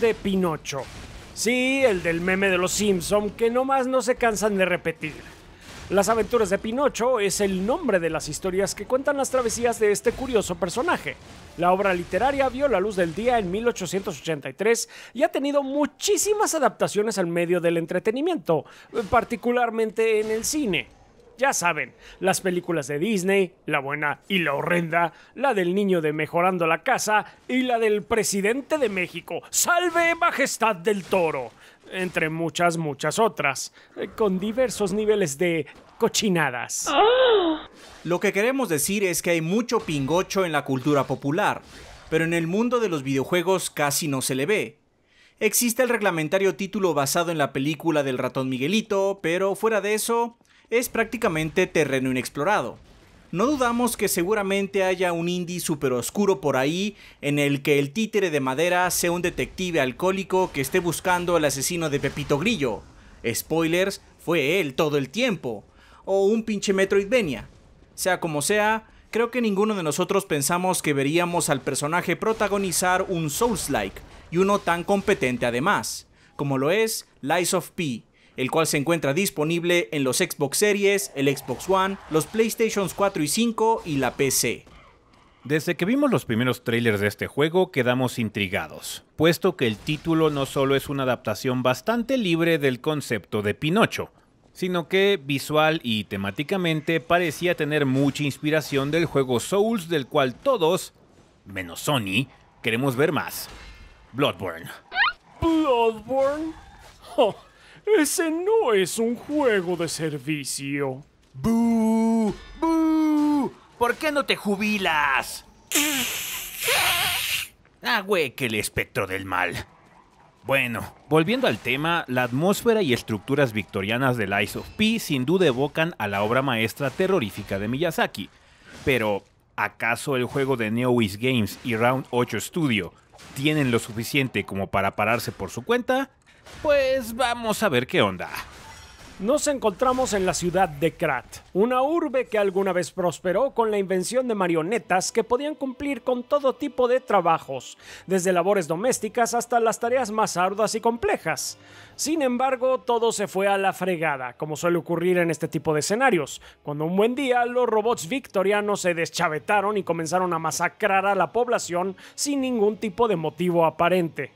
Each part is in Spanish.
de Pinocho. Sí, el del meme de los Simpson que nomás no se cansan de repetir. Las aventuras de Pinocho es el nombre de las historias que cuentan las travesías de este curioso personaje. La obra literaria vio la luz del día en 1883 y ha tenido muchísimas adaptaciones al medio del entretenimiento, particularmente en el cine. Ya saben, las películas de Disney, la buena y la horrenda, la del niño de mejorando la casa y la del presidente de México, Salve Majestad del Toro, entre muchas, muchas otras, eh, con diversos niveles de cochinadas. Lo que queremos decir es que hay mucho pingocho en la cultura popular, pero en el mundo de los videojuegos casi no se le ve. Existe el reglamentario título basado en la película del ratón Miguelito, pero fuera de eso, es prácticamente terreno inexplorado. No dudamos que seguramente haya un indie super oscuro por ahí en el que el títere de madera sea un detective alcohólico que esté buscando al asesino de Pepito Grillo. Spoilers, fue él todo el tiempo. O un pinche Metroidvania. Sea como sea, creo que ninguno de nosotros pensamos que veríamos al personaje protagonizar un Souls-like, y uno tan competente además, como lo es Lies of P, el cual se encuentra disponible en los Xbox Series, el Xbox One, los PlayStation 4 y 5 y la PC. Desde que vimos los primeros trailers de este juego quedamos intrigados, puesto que el título no solo es una adaptación bastante libre del concepto de Pinocho, sino que visual y temáticamente parecía tener mucha inspiración del juego Souls del cual todos, menos Sony, queremos ver más. Bloodborne. Bloodborne? Oh. Ese no es un juego de servicio. ¡Bú! ¡Bú! ¿Por qué no te jubilas? ah, güey, que el espectro del mal. Bueno, volviendo al tema, la atmósfera y estructuras victorianas del Ice of P sin duda evocan a la obra maestra terrorífica de Miyazaki. Pero, ¿acaso el juego de Neo Wiz Games y Round 8 Studio tienen lo suficiente como para pararse por su cuenta? Pues vamos a ver qué onda. Nos encontramos en la ciudad de Krat, una urbe que alguna vez prosperó con la invención de marionetas que podían cumplir con todo tipo de trabajos, desde labores domésticas hasta las tareas más arduas y complejas. Sin embargo, todo se fue a la fregada, como suele ocurrir en este tipo de escenarios, cuando un buen día los robots victorianos se deschavetaron y comenzaron a masacrar a la población sin ningún tipo de motivo aparente.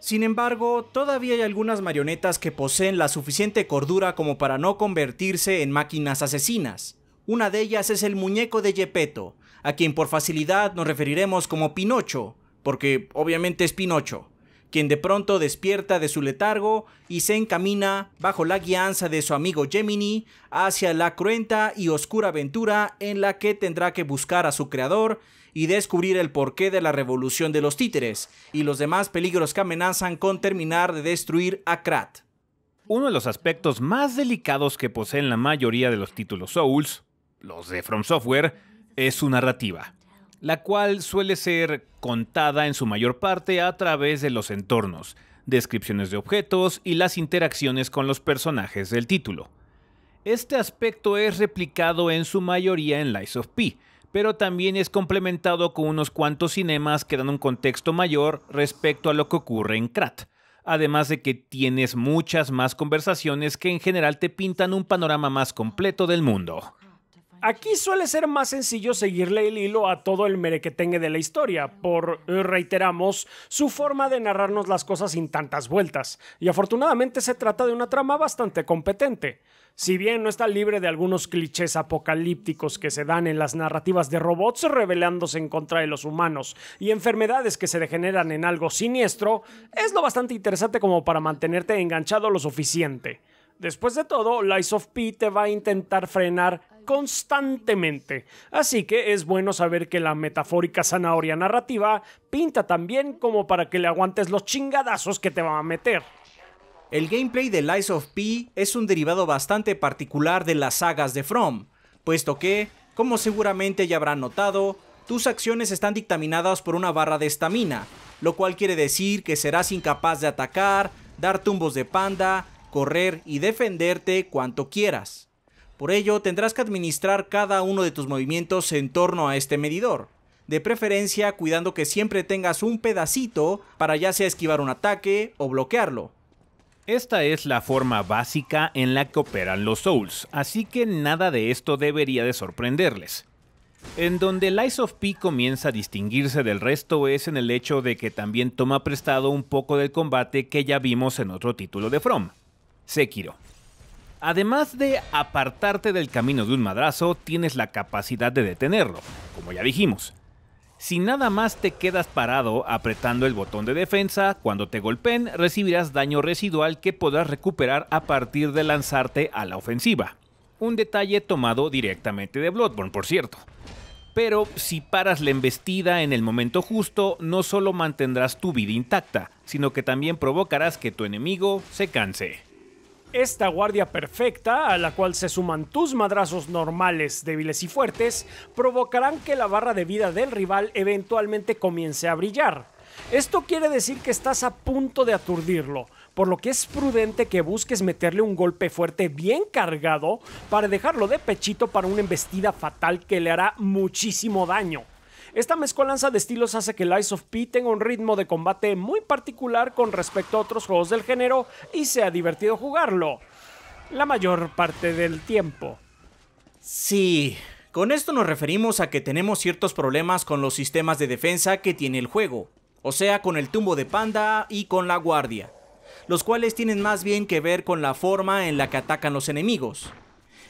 Sin embargo, todavía hay algunas marionetas que poseen la suficiente cordura como para no convertirse en máquinas asesinas. Una de ellas es el muñeco de Gepetto, a quien por facilidad nos referiremos como Pinocho, porque obviamente es Pinocho, quien de pronto despierta de su letargo y se encamina, bajo la guianza de su amigo Gemini, hacia la cruenta y oscura aventura en la que tendrá que buscar a su creador y descubrir el porqué de la revolución de los títeres y los demás peligros que amenazan con terminar de destruir a Krat. Uno de los aspectos más delicados que poseen la mayoría de los títulos Souls, los de From Software, es su narrativa, la cual suele ser contada en su mayor parte a través de los entornos, descripciones de objetos y las interacciones con los personajes del título. Este aspecto es replicado en su mayoría en Lies of P, pero también es complementado con unos cuantos cinemas que dan un contexto mayor respecto a lo que ocurre en Krat. Además de que tienes muchas más conversaciones que en general te pintan un panorama más completo del mundo. Aquí suele ser más sencillo seguirle el hilo a todo el merequetengue de la historia, por, eh, reiteramos, su forma de narrarnos las cosas sin tantas vueltas, y afortunadamente se trata de una trama bastante competente. Si bien no está libre de algunos clichés apocalípticos que se dan en las narrativas de robots rebelándose en contra de los humanos y enfermedades que se degeneran en algo siniestro, es lo bastante interesante como para mantenerte enganchado lo suficiente. Después de todo, Lies of P te va a intentar frenar constantemente, así que es bueno saber que la metafórica zanahoria narrativa pinta también como para que le aguantes los chingadazos que te va a meter. El gameplay de Lies of P es un derivado bastante particular de las sagas de From, puesto que, como seguramente ya habrán notado, tus acciones están dictaminadas por una barra de estamina, lo cual quiere decir que serás incapaz de atacar, dar tumbos de panda, correr y defenderte cuanto quieras. Por ello, tendrás que administrar cada uno de tus movimientos en torno a este medidor, de preferencia cuidando que siempre tengas un pedacito para ya sea esquivar un ataque o bloquearlo esta es la forma básica en la que operan los Souls, así que nada de esto debería de sorprenderles. En donde Lies of P comienza a distinguirse del resto es en el hecho de que también toma prestado un poco del combate que ya vimos en otro título de From, Sekiro. Además de apartarte del camino de un madrazo, tienes la capacidad de detenerlo, como ya dijimos. Si nada más te quedas parado apretando el botón de defensa, cuando te golpeen recibirás daño residual que podrás recuperar a partir de lanzarte a la ofensiva. Un detalle tomado directamente de Bloodborne, por cierto. Pero si paras la embestida en el momento justo, no solo mantendrás tu vida intacta, sino que también provocarás que tu enemigo se canse. Esta guardia perfecta, a la cual se suman tus madrazos normales, débiles y fuertes, provocarán que la barra de vida del rival eventualmente comience a brillar. Esto quiere decir que estás a punto de aturdirlo, por lo que es prudente que busques meterle un golpe fuerte bien cargado para dejarlo de pechito para una embestida fatal que le hará muchísimo daño. Esta mezcolanza de estilos hace que Lies of P tenga un ritmo de combate muy particular con respecto a otros juegos del género y sea divertido jugarlo. La mayor parte del tiempo. Sí, con esto nos referimos a que tenemos ciertos problemas con los sistemas de defensa que tiene el juego, o sea, con el tumbo de panda y con la guardia, los cuales tienen más bien que ver con la forma en la que atacan los enemigos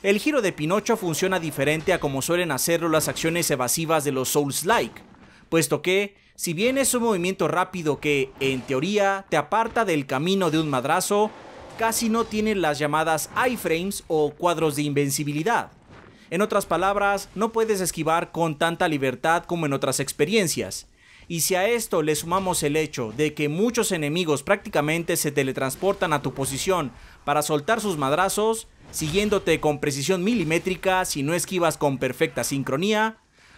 el giro de Pinocho funciona diferente a como suelen hacerlo las acciones evasivas de los Souls-like, puesto que, si bien es un movimiento rápido que, en teoría, te aparta del camino de un madrazo, casi no tiene las llamadas iframes o cuadros de invencibilidad. En otras palabras, no puedes esquivar con tanta libertad como en otras experiencias. Y si a esto le sumamos el hecho de que muchos enemigos prácticamente se teletransportan a tu posición para soltar sus madrazos, Siguiéndote con precisión milimétrica, si no esquivas con perfecta sincronía,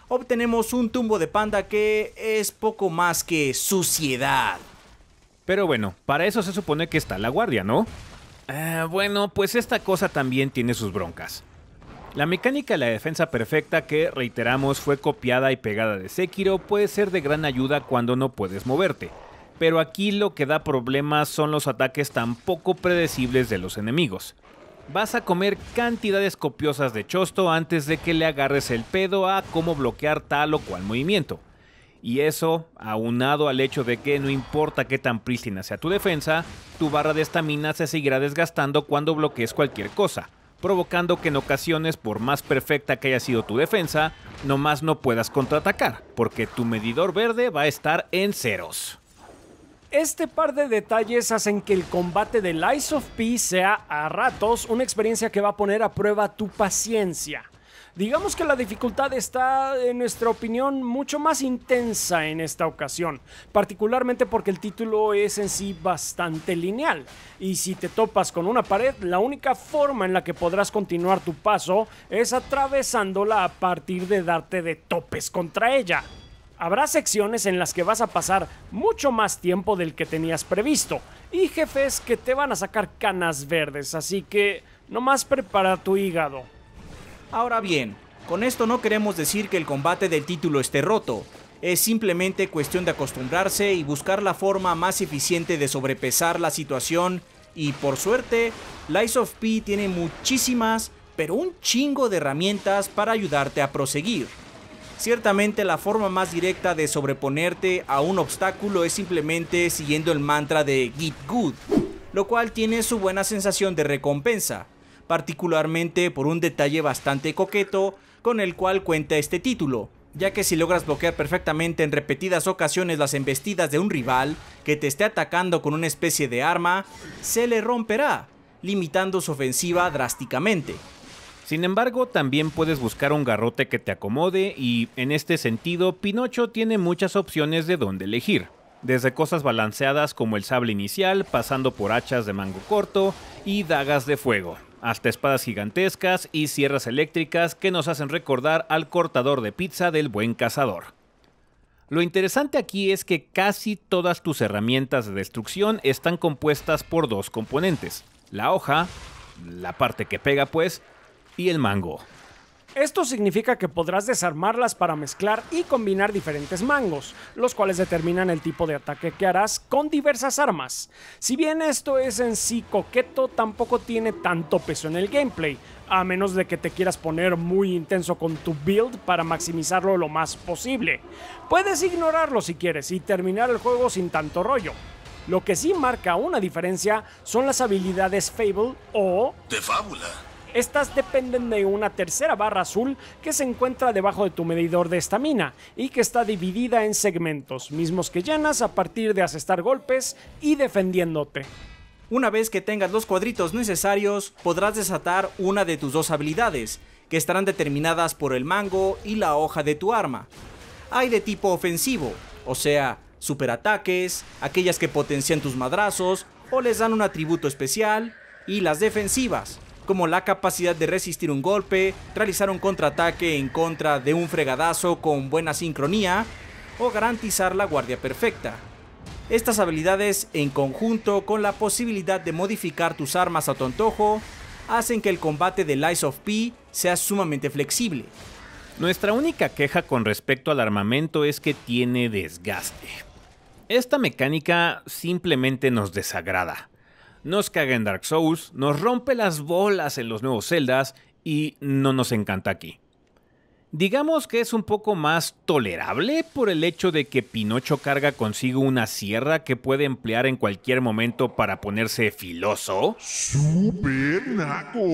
obtenemos un tumbo de panda que es poco más que suciedad. Pero bueno, para eso se supone que está la guardia, ¿no? Eh, bueno, pues esta cosa también tiene sus broncas. La mecánica de la defensa perfecta que, reiteramos, fue copiada y pegada de Sekiro puede ser de gran ayuda cuando no puedes moverte, pero aquí lo que da problemas son los ataques tan poco predecibles de los enemigos. Vas a comer cantidades copiosas de chosto antes de que le agarres el pedo a cómo bloquear tal o cual movimiento. Y eso, aunado al hecho de que no importa qué tan prístina sea tu defensa, tu barra de estamina se seguirá desgastando cuando bloquees cualquier cosa, provocando que en ocasiones, por más perfecta que haya sido tu defensa, nomás no puedas contraatacar, porque tu medidor verde va a estar en ceros. Este par de detalles hacen que el combate de Lies of Peace sea a ratos una experiencia que va a poner a prueba tu paciencia. Digamos que la dificultad está, en nuestra opinión, mucho más intensa en esta ocasión, particularmente porque el título es en sí bastante lineal, y si te topas con una pared, la única forma en la que podrás continuar tu paso es atravesándola a partir de darte de topes contra ella. Habrá secciones en las que vas a pasar mucho más tiempo del que tenías previsto y jefes que te van a sacar canas verdes, así que nomás prepara tu hígado. Ahora bien, con esto no queremos decir que el combate del título esté roto, es simplemente cuestión de acostumbrarse y buscar la forma más eficiente de sobrepesar la situación y por suerte, Lies of P tiene muchísimas, pero un chingo de herramientas para ayudarte a proseguir. Ciertamente la forma más directa de sobreponerte a un obstáculo es simplemente siguiendo el mantra de Git Good, lo cual tiene su buena sensación de recompensa, particularmente por un detalle bastante coqueto con el cual cuenta este título, ya que si logras bloquear perfectamente en repetidas ocasiones las embestidas de un rival que te esté atacando con una especie de arma, se le romperá, limitando su ofensiva drásticamente. Sin embargo, también puedes buscar un garrote que te acomode y, en este sentido, Pinocho tiene muchas opciones de dónde elegir. Desde cosas balanceadas como el sable inicial, pasando por hachas de mango corto y dagas de fuego, hasta espadas gigantescas y sierras eléctricas que nos hacen recordar al cortador de pizza del buen cazador. Lo interesante aquí es que casi todas tus herramientas de destrucción están compuestas por dos componentes, la hoja, la parte que pega pues, y el mango. Esto significa que podrás desarmarlas para mezclar y combinar diferentes mangos, los cuales determinan el tipo de ataque que harás con diversas armas. Si bien esto es en sí coqueto, tampoco tiene tanto peso en el gameplay, a menos de que te quieras poner muy intenso con tu build para maximizarlo lo más posible. Puedes ignorarlo si quieres y terminar el juego sin tanto rollo. Lo que sí marca una diferencia son las habilidades Fable o... De fábula estas dependen de una tercera barra azul que se encuentra debajo de tu medidor de estamina y que está dividida en segmentos, mismos que llenas a partir de asestar golpes y defendiéndote. Una vez que tengas los cuadritos necesarios, podrás desatar una de tus dos habilidades, que estarán determinadas por el mango y la hoja de tu arma. Hay de tipo ofensivo, o sea, superataques, aquellas que potencian tus madrazos o les dan un atributo especial, y las defensivas, como la capacidad de resistir un golpe, realizar un contraataque en contra de un fregadazo con buena sincronía o garantizar la guardia perfecta. Estas habilidades, en conjunto con la posibilidad de modificar tus armas a tu antojo, hacen que el combate de Lies of P sea sumamente flexible. Nuestra única queja con respecto al armamento es que tiene desgaste. Esta mecánica simplemente nos desagrada nos caga en Dark Souls, nos rompe las bolas en los nuevos Zeldas y no nos encanta aquí. Digamos que es un poco más tolerable por el hecho de que Pinocho carga consigo una sierra que puede emplear en cualquier momento para ponerse filoso. ¡Super naco!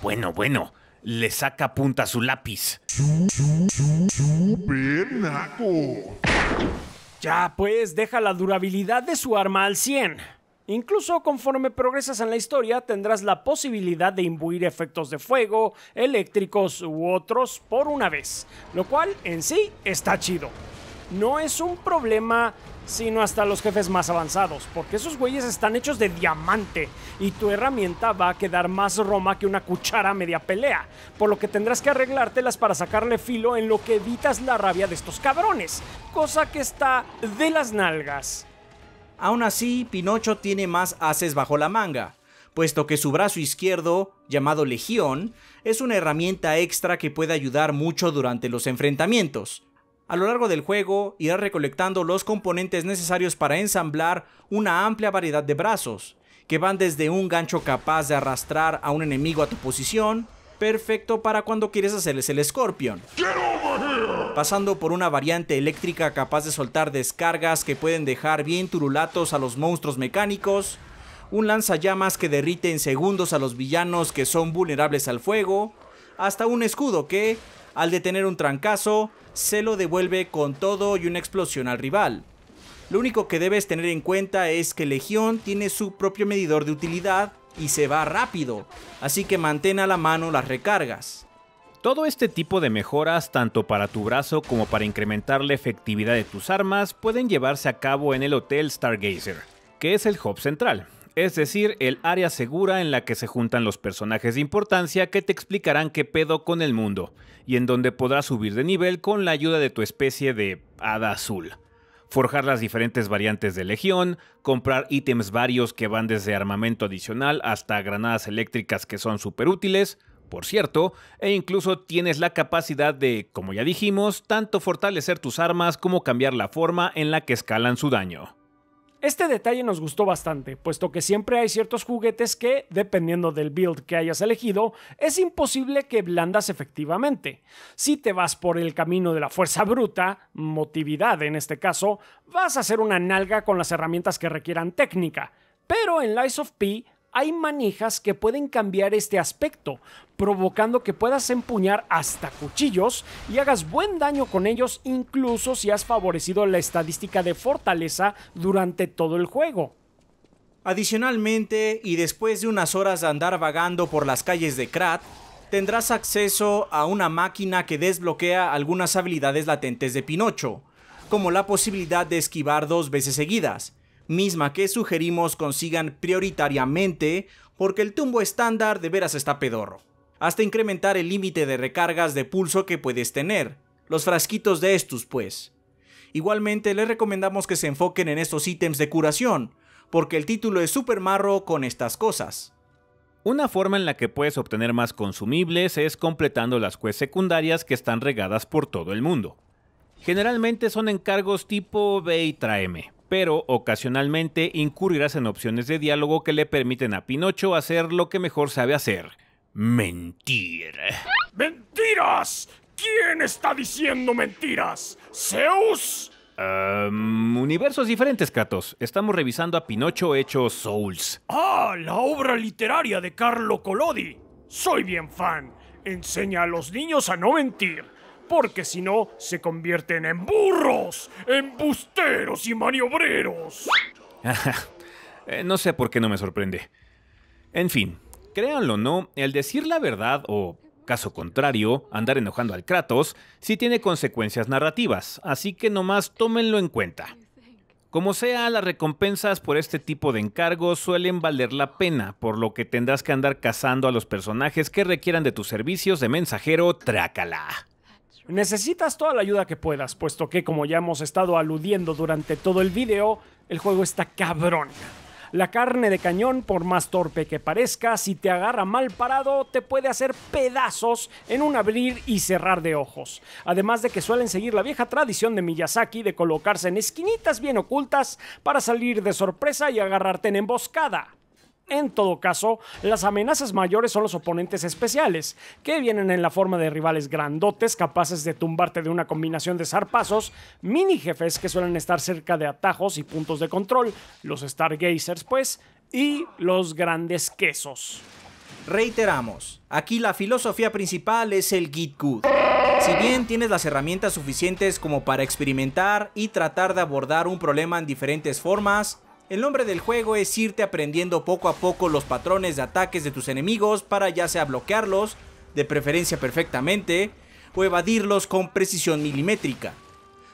Bueno, bueno, le saca punta su lápiz. naco! Ya, pues, deja la durabilidad de su arma al 100. Incluso conforme progresas en la historia tendrás la posibilidad de imbuir efectos de fuego, eléctricos u otros por una vez, lo cual en sí está chido. No es un problema sino hasta los jefes más avanzados, porque esos güeyes están hechos de diamante y tu herramienta va a quedar más roma que una cuchara media pelea, por lo que tendrás que arreglártelas para sacarle filo en lo que evitas la rabia de estos cabrones, cosa que está de las nalgas. Aún así, Pinocho tiene más haces bajo la manga, puesto que su brazo izquierdo, llamado Legión, es una herramienta extra que puede ayudar mucho durante los enfrentamientos. A lo largo del juego, irá recolectando los componentes necesarios para ensamblar una amplia variedad de brazos, que van desde un gancho capaz de arrastrar a un enemigo a tu posición, perfecto para cuando quieres hacerles el Scorpion. Pasando por una variante eléctrica capaz de soltar descargas que pueden dejar bien turulatos a los monstruos mecánicos, un lanzallamas que derrite en segundos a los villanos que son vulnerables al fuego, hasta un escudo que, al detener un trancazo, se lo devuelve con todo y una explosión al rival. Lo único que debes tener en cuenta es que Legión tiene su propio medidor de utilidad y se va rápido, así que mantén a la mano las recargas. Todo este tipo de mejoras, tanto para tu brazo como para incrementar la efectividad de tus armas, pueden llevarse a cabo en el Hotel Stargazer, que es el hub central, es decir, el área segura en la que se juntan los personajes de importancia que te explicarán qué pedo con el mundo, y en donde podrás subir de nivel con la ayuda de tu especie de hada azul forjar las diferentes variantes de Legión, comprar ítems varios que van desde armamento adicional hasta granadas eléctricas que son súper útiles, por cierto, e incluso tienes la capacidad de, como ya dijimos, tanto fortalecer tus armas como cambiar la forma en la que escalan su daño. Este detalle nos gustó bastante, puesto que siempre hay ciertos juguetes que, dependiendo del build que hayas elegido, es imposible que blandas efectivamente. Si te vas por el camino de la fuerza bruta, motividad en este caso, vas a hacer una nalga con las herramientas que requieran técnica. Pero en Lies of P hay manijas que pueden cambiar este aspecto, provocando que puedas empuñar hasta cuchillos y hagas buen daño con ellos incluso si has favorecido la estadística de fortaleza durante todo el juego. Adicionalmente, y después de unas horas de andar vagando por las calles de Krat, tendrás acceso a una máquina que desbloquea algunas habilidades latentes de Pinocho, como la posibilidad de esquivar dos veces seguidas, misma que sugerimos consigan prioritariamente porque el tumbo estándar de veras está pedorro, hasta incrementar el límite de recargas de pulso que puedes tener, los frasquitos de estos pues. Igualmente les recomendamos que se enfoquen en estos ítems de curación, porque el título es super marro con estas cosas. Una forma en la que puedes obtener más consumibles es completando las quests secundarias que están regadas por todo el mundo. Generalmente son encargos tipo B y tráeme, pero ocasionalmente incurrirás en opciones de diálogo que le permiten a Pinocho hacer lo que mejor sabe hacer. Mentir. ¡Mentiras! ¿Quién está diciendo mentiras? ¿Zeus? Em, universos diferentes, Katos. Estamos revisando a Pinocho hecho Souls. ¡Ah! La obra literaria de Carlo Collodi. Soy bien fan. Enseña a los niños a no mentir porque si no se convierten en burros, embusteros y maniobreros. Eh, no sé por qué no me sorprende. En fin, créanlo o no, el decir la verdad o, caso contrario, andar enojando al Kratos, sí tiene consecuencias narrativas, así que nomás tómenlo en cuenta. Como sea, las recompensas por este tipo de encargos suelen valer la pena, por lo que tendrás que andar cazando a los personajes que requieran de tus servicios de mensajero trácala. Necesitas toda la ayuda que puedas, puesto que, como ya hemos estado aludiendo durante todo el video, el juego está cabrón. La carne de cañón, por más torpe que parezca, si te agarra mal parado, te puede hacer pedazos en un abrir y cerrar de ojos. Además de que suelen seguir la vieja tradición de Miyazaki de colocarse en esquinitas bien ocultas para salir de sorpresa y agarrarte en emboscada. En todo caso, las amenazas mayores son los oponentes especiales, que vienen en la forma de rivales grandotes capaces de tumbarte de una combinación de zarpazos, mini jefes que suelen estar cerca de atajos y puntos de control, los Stargazers pues, y los grandes quesos. Reiteramos, aquí la filosofía principal es el Git Good. Si bien tienes las herramientas suficientes como para experimentar y tratar de abordar un problema en diferentes formas, el nombre del juego es irte aprendiendo poco a poco los patrones de ataques de tus enemigos para ya sea bloquearlos, de preferencia perfectamente, o evadirlos con precisión milimétrica.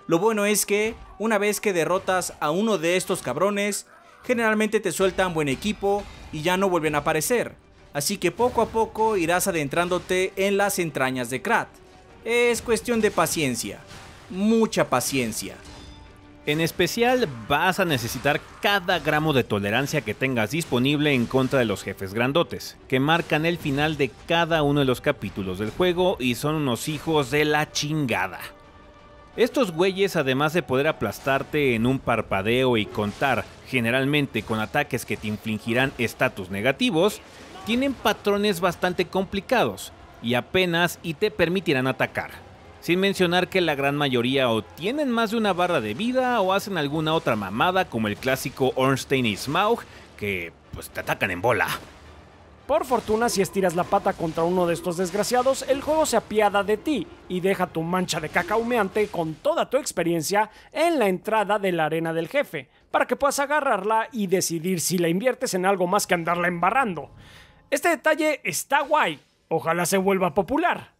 Lo bueno es que, una vez que derrotas a uno de estos cabrones, generalmente te sueltan buen equipo y ya no vuelven a aparecer, así que poco a poco irás adentrándote en las entrañas de Krat. Es cuestión de paciencia, mucha paciencia. En especial vas a necesitar cada gramo de tolerancia que tengas disponible en contra de los jefes grandotes, que marcan el final de cada uno de los capítulos del juego y son unos hijos de la chingada. Estos güeyes además de poder aplastarte en un parpadeo y contar, generalmente con ataques que te infligirán estatus negativos, tienen patrones bastante complicados y apenas y te permitirán atacar. Sin mencionar que la gran mayoría o tienen más de una barra de vida o hacen alguna otra mamada como el clásico Ornstein y Smaug que pues te atacan en bola. Por fortuna, si estiras la pata contra uno de estos desgraciados, el juego se apiada de ti y deja tu mancha de caca humeante con toda tu experiencia en la entrada de la arena del jefe, para que puedas agarrarla y decidir si la inviertes en algo más que andarla embarrando. Este detalle está guay, ojalá se vuelva popular.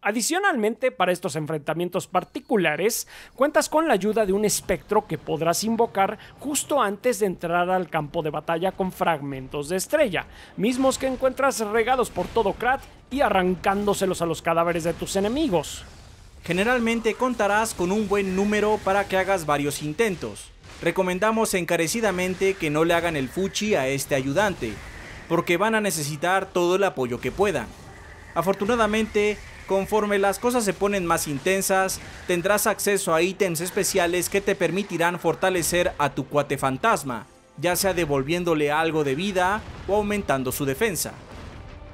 Adicionalmente, para estos enfrentamientos particulares, cuentas con la ayuda de un espectro que podrás invocar justo antes de entrar al campo de batalla con fragmentos de estrella, mismos que encuentras regados por todo Krat y arrancándoselos a los cadáveres de tus enemigos. Generalmente contarás con un buen número para que hagas varios intentos. Recomendamos encarecidamente que no le hagan el fuchi a este ayudante, porque van a necesitar todo el apoyo que puedan. Afortunadamente, Conforme las cosas se ponen más intensas, tendrás acceso a ítems especiales que te permitirán fortalecer a tu cuate fantasma, ya sea devolviéndole algo de vida o aumentando su defensa.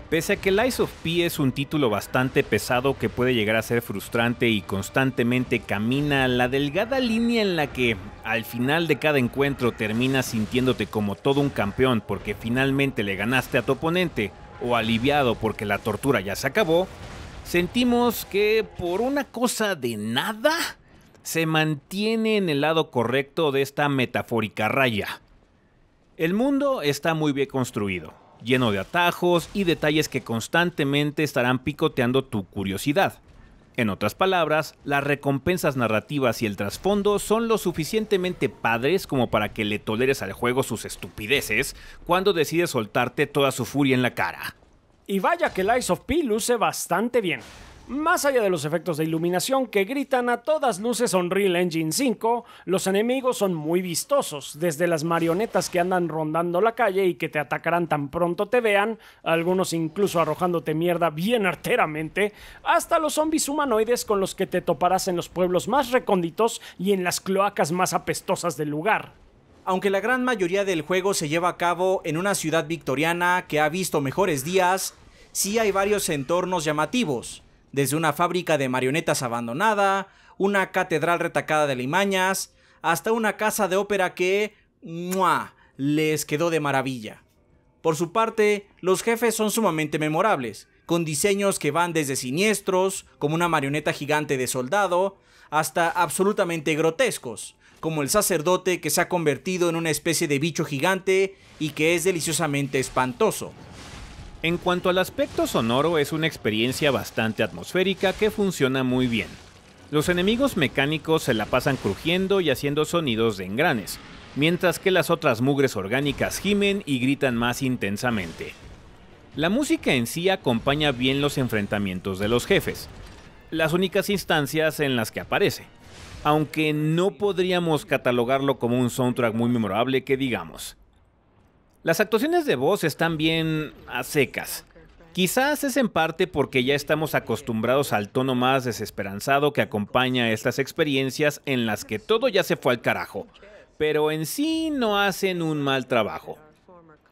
Pese a que Lies of P es un título bastante pesado que puede llegar a ser frustrante y constantemente camina la delgada línea en la que al final de cada encuentro terminas sintiéndote como todo un campeón porque finalmente le ganaste a tu oponente o aliviado porque la tortura ya se acabó, sentimos que por una cosa de nada se mantiene en el lado correcto de esta metafórica raya. El mundo está muy bien construido, lleno de atajos y detalles que constantemente estarán picoteando tu curiosidad. En otras palabras, las recompensas narrativas y el trasfondo son lo suficientemente padres como para que le toleres al juego sus estupideces cuando decides soltarte toda su furia en la cara. Y vaya que Eyes of P luce bastante bien. Más allá de los efectos de iluminación que gritan a todas luces Unreal Engine 5, los enemigos son muy vistosos, desde las marionetas que andan rondando la calle y que te atacarán tan pronto te vean, algunos incluso arrojándote mierda bien arteramente, hasta los zombies humanoides con los que te toparás en los pueblos más recónditos y en las cloacas más apestosas del lugar. Aunque la gran mayoría del juego se lleva a cabo en una ciudad victoriana que ha visto mejores días, sí hay varios entornos llamativos, desde una fábrica de marionetas abandonada, una catedral retacada de limañas, hasta una casa de ópera que... ¡mua! les quedó de maravilla. Por su parte, los jefes son sumamente memorables, con diseños que van desde siniestros, como una marioneta gigante de soldado, hasta absolutamente grotescos, como el sacerdote que se ha convertido en una especie de bicho gigante y que es deliciosamente espantoso. En cuanto al aspecto sonoro, es una experiencia bastante atmosférica que funciona muy bien. Los enemigos mecánicos se la pasan crujiendo y haciendo sonidos de engranes, mientras que las otras mugres orgánicas gimen y gritan más intensamente. La música en sí acompaña bien los enfrentamientos de los jefes, las únicas instancias en las que aparece aunque no podríamos catalogarlo como un soundtrack muy memorable que digamos. Las actuaciones de voz están bien a secas. Quizás es en parte porque ya estamos acostumbrados al tono más desesperanzado que acompaña estas experiencias en las que todo ya se fue al carajo, pero en sí no hacen un mal trabajo.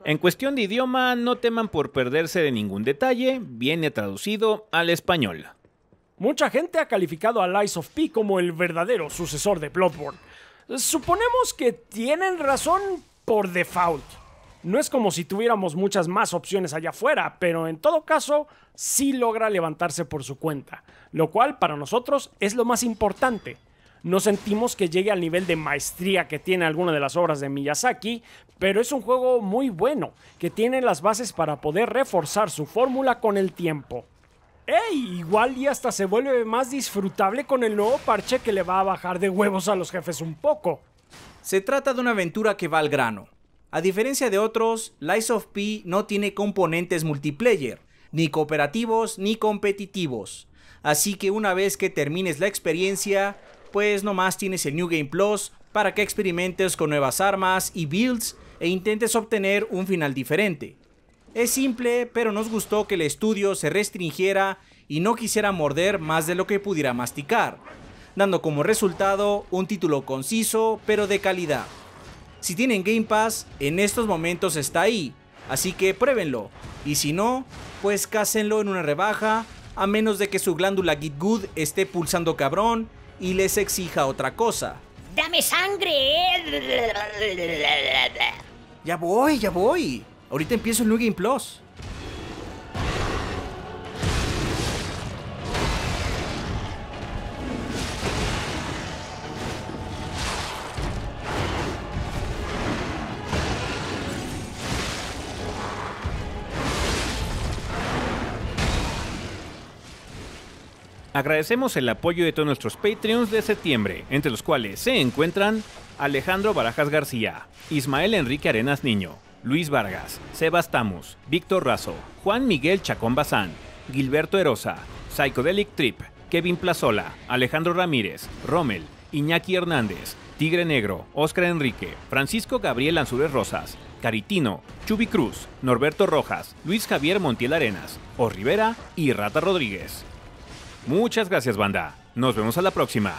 En cuestión de idioma, no teman por perderse de ningún detalle, viene traducido al español. Mucha gente ha calificado a Lies of P como el verdadero sucesor de Bloodborne. Suponemos que tienen razón por default. No es como si tuviéramos muchas más opciones allá afuera, pero en todo caso sí logra levantarse por su cuenta, lo cual para nosotros es lo más importante. No sentimos que llegue al nivel de maestría que tiene alguna de las obras de Miyazaki, pero es un juego muy bueno, que tiene las bases para poder reforzar su fórmula con el tiempo. ¡Ey! Igual y hasta se vuelve más disfrutable con el nuevo parche que le va a bajar de huevos a los jefes un poco. Se trata de una aventura que va al grano. A diferencia de otros, Lies of P no tiene componentes multiplayer, ni cooperativos ni competitivos. Así que una vez que termines la experiencia, pues nomás tienes el New Game Plus para que experimentes con nuevas armas y builds e intentes obtener un final diferente. Es simple, pero nos gustó que el estudio se restringiera y no quisiera morder más de lo que pudiera masticar, dando como resultado un título conciso pero de calidad. Si tienen Game Pass, en estos momentos está ahí, así que pruébenlo, y si no, pues cásenlo en una rebaja, a menos de que su glándula Git esté pulsando cabrón y les exija otra cosa. ¡Dame sangre! Ya voy, ya voy. Ahorita empiezo el New Plus. Agradecemos el apoyo de todos nuestros Patreons de septiembre, entre los cuales se encuentran Alejandro Barajas García, Ismael Enrique Arenas Niño, Luis Vargas, Sebastamus Víctor Razo, Juan Miguel Chacón Bazán, Gilberto Erosa, Psychedelic Trip, Kevin Plazola, Alejandro Ramírez, Rommel, Iñaki Hernández, Tigre Negro, Óscar Enrique, Francisco Gabriel Anzúrez Rosas, Caritino, Chubi Cruz, Norberto Rojas, Luis Javier Montiel Arenas, O Rivera y Rata Rodríguez. Muchas gracias, banda. Nos vemos a la próxima.